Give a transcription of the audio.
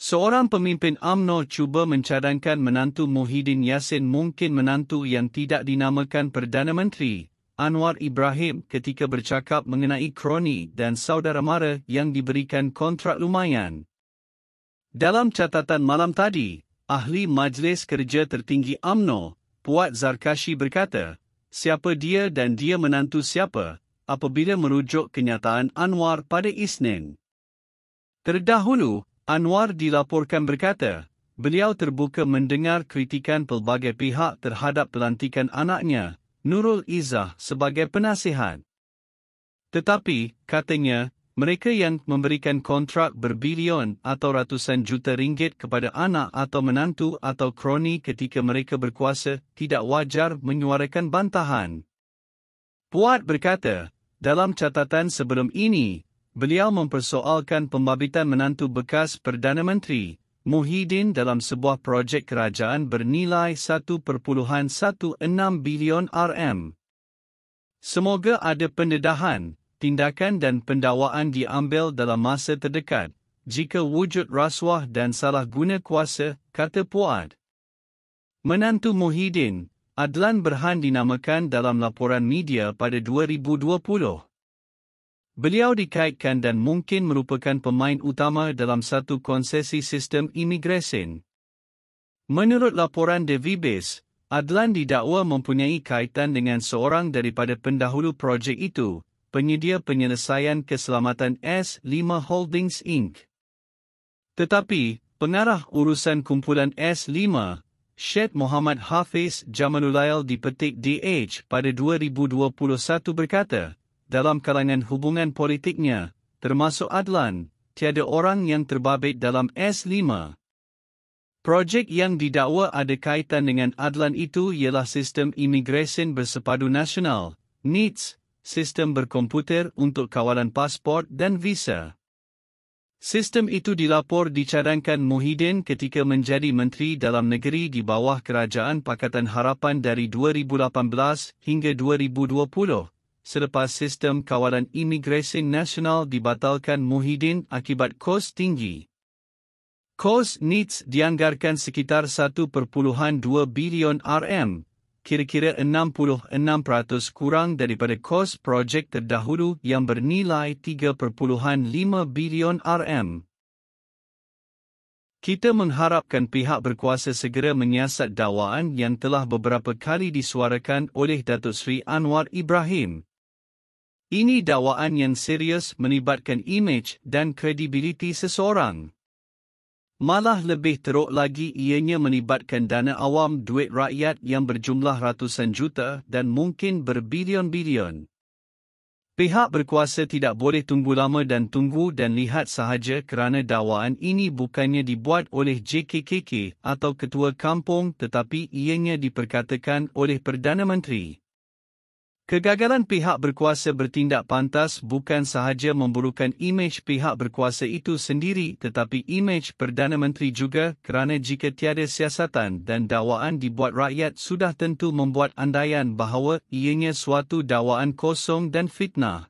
Seorang pemimpin UMNO cuba mencadangkan menantu Muhyiddin Yassin mungkin menantu yang tidak dinamakan Perdana Menteri, Anwar Ibrahim ketika bercakap mengenai kroni dan saudara mara yang diberikan kontrak lumayan. Dalam catatan malam tadi, ahli Majlis Kerja Tertinggi UMNO, Puat Zarkashi berkata, siapa dia dan dia menantu siapa apabila merujuk kenyataan Anwar pada Isnin. Terdahulu, Anwar dilaporkan berkata, beliau terbuka mendengar kritikan pelbagai pihak terhadap pelantikan anaknya, Nurul Izzah sebagai penasihat. Tetapi, katanya, mereka yang memberikan kontrak berbilion atau ratusan juta ringgit kepada anak atau menantu atau kroni ketika mereka berkuasa tidak wajar menyuarakan bantahan. Puat berkata, dalam catatan sebelum ini, beliau mempersoalkan pembabitan menantu bekas Perdana Menteri, Muhyiddin dalam sebuah projek kerajaan bernilai 1.16 bilion RM. Semoga ada pendedahan, tindakan dan pendawaan diambil dalam masa terdekat, jika wujud rasuah dan salah guna kuasa, kata Puad. Menantu Muhyiddin, Adlan Berhan dinamakan dalam laporan media pada 2020. Beliau dikaitkan dan mungkin merupakan pemain utama dalam satu konsesi sistem imigresen. Menurut laporan Devibes, Adlan didakwa mempunyai kaitan dengan seorang daripada pendahulu projek itu, penyedia penyelesaian keselamatan S5 Holdings Inc. Tetapi, pengarah urusan kumpulan S5, Syed Muhammad Hafiz Jamalulail di Petik DH pada 2021 berkata, dalam kalangan hubungan politiknya, termasuk Adlan, tiada orang yang terbabit dalam S5. Projek yang didakwa ada kaitan dengan Adlan itu ialah sistem imigresen bersepadu nasional, NITS, sistem berkomputer untuk kawalan pasport dan visa. Sistem itu dilapor dicadangkan Muhyiddin ketika menjadi menteri dalam negeri di bawah Kerajaan Pakatan Harapan dari 2018 hingga 2020 selepas sistem kawalan imigresen nasional dibatalkan Muhyiddin akibat kos tinggi. Kos NITS dianggarkan sekitar 1.2 bilion RM, kira-kira 66% kurang daripada kos projek terdahulu yang bernilai 3.5 bilion RM. Kita mengharapkan pihak berkuasa segera menyiasat dakwaan yang telah beberapa kali disuarakan oleh Datuk Sri Anwar Ibrahim. Ini dakwaan yang serius menibatkan image dan kredibiliti seseorang. Malah lebih teruk lagi ianya menibatkan dana awam duit rakyat yang berjumlah ratusan juta dan mungkin berbilion-bilion. Pihak berkuasa tidak boleh tunggu lama dan tunggu dan lihat sahaja kerana dakwaan ini bukannya dibuat oleh JKKK atau Ketua Kampung tetapi ianya diperkatakan oleh Perdana Menteri. Kegagalan pihak berkuasa bertindak pantas bukan sahaja memburukkan imej pihak berkuasa itu sendiri tetapi imej Perdana Menteri juga kerana jika tiada siasatan dan dakwaan dibuat rakyat sudah tentu membuat andaian bahawa ianya suatu dakwaan kosong dan fitnah.